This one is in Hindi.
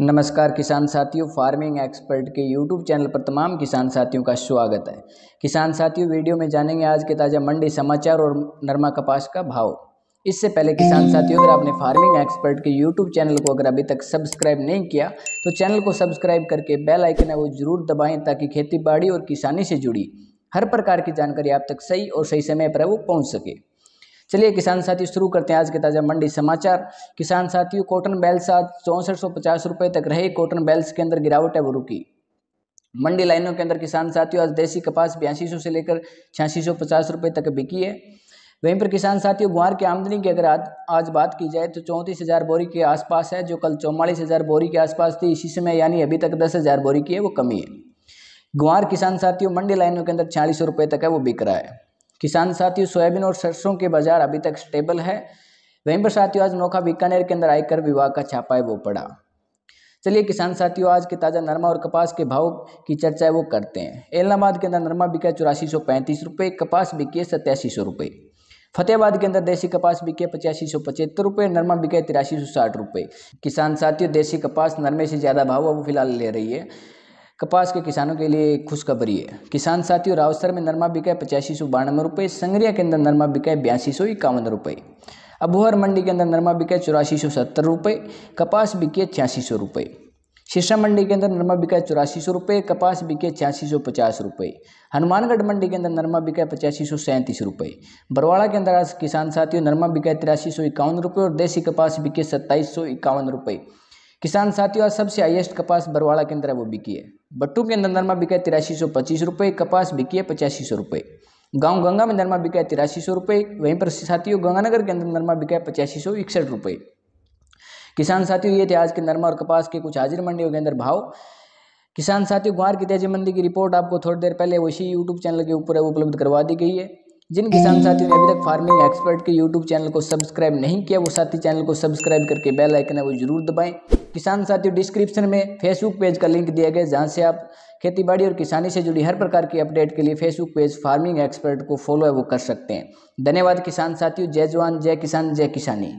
नमस्कार किसान साथियों फार्मिंग एक्सपर्ट के यूट्यूब चैनल पर तमाम किसान साथियों का स्वागत है किसान साथियों वीडियो में जानेंगे आज के ताज़ा मंडी समाचार और नरमा कपास का भाव इससे पहले किसान साथियों अगर आपने फार्मिंग एक्सपर्ट के यूट्यूब चैनल को अगर अभी तक सब्सक्राइब नहीं किया तो चैनल को सब्सक्राइब करके बेल आइकन है वो जरूर दबाएं ताकि खेती बाड़ी और किसानी से जुड़ी हर प्रकार की जानकारी आप तक सही और सही समय पर वो पहुँच सके चलिए किसान साथियों शुरू करते हैं आज के ताज़ा मंडी समाचार किसान साथियों कॉटन बेल्स आज चौंसठ सौ पचास रुपये तक रहे कॉटन बेल्स के अंदर गिरावट है वो रुकी मंडी लाइनों के अंदर किसान साथियों आज देसी कपास बयासी से लेकर छियासी सौ पचास रुपये तक बिकी है वहीं पर किसान साथियों गुहार की आमदनी की अगर आज आज बात की जाए तो चौंतीस हज़ार बोरी के आसपास है जो कल चौवालीस हज़ार बोरी के आसपास थी इसी समय यानी अभी तक दस हज़ार बोरी की है वो कमी है गुहार किसान साथियों मंडी लाइनों के अंदर छियालीस रुपये तक है वो बिक रहा है किसान साथियों सोयाबीन और सरसों के बाजार अभी तक स्टेबल है वहीं पर साथियों आज नौखा बीकानेर के अंदर आयकर विभाग का छापा है वो पड़ा चलिए किसान साथियों आज के ताज़ा नरमा और कपास के भाव की चर्चा है वो करते हैं एलनाबाद के अंदर नरमा बिका चौरासी सौ पैंतीस रुपये कपास बिके सत्यासी सौ रुपये फतेहाबाद के अंदर देसी कपास बिके पचासी सौ पचहत्तर रुपये नरमा बिके तिरासी सौ साठ रुपये किसान साथियों देसी कपास नरमे से ज़्यादा भाव अब फिलहाल ले रही है कपास के किसानों के लिए खुशखबरी है किसान साथी और अवसर में नरमा बिका है पचासी सौ बानवे रुपये संग्रिया के अंदर नरमा बिका है बयासी सौ इक्यावन रुपये अबोहर मंडी के अंदर नरमा बिका है चौरासी सौ सत्तर रुपये कपास बिके छियासी सौ रुपये शीशा मंडी के अंदर नरमा बिका है चौरासी सौ रुपये कपास बिके छियासी सौ पचास रुपये हनुमानगढ़ मंडी के अंदर नरमा बिका है पचासी सौ सैंतीस रुपये बरवाड़ा के अंदर आज किसान साथियों नरमा बिका है तिरासी सौ इक्यावन रुपये और देसी कपास बिके सत्ताईस सौ इक्यावन रुपये किसान साथियों आज सबसे हाइएस्ट कपास बरवाड़ा के अंदर है वो बिकी है बट्टू के अंदर नरमा बिका है तिरासी सौ पच्चीस रुपये कपास बिकी है पचासी सौ रुपये गाँव गंगा में नरमा बिका है तिरासी सौ रुपये वहीं पर साथियों गंगानगर के अंदर नरमा बिका है पचासी सौ इकसठ रुपये किसान साथियों ये थे आज के नरमा और कपास के कुछ हाजिर मंडियों के अंदर भाव किसान साथियों ग्वार की तेजी मंदी की रिपोर्ट आपको थोड़ी देर पहले वैसी यूट्यूब चैनल के ऊपर उपलब्ध करवा दी गई है जिन किसान साथियों ने अभी तक फार्मिंग एक्सपर्ट के यूट्यूब चैनल को सब्सक्राइब नहीं किया वो साथी चैनल को सब्सक्राइब करके बेल आइकन है वो जरूर दबाएं किसान साथियों डिस्क्रिप्शन में फेसबुक पेज का लिंक दिया गया जहाँ से आप खेतीबाड़ी और किसानी से जुड़ी हर प्रकार की अपडेट के लिए फेसबुक पेज फार्मिंग एक्सपर्ट को फॉलो है वो कर सकते हैं धन्यवाद किसान साथियों जय जवान जय किसान जय किसानी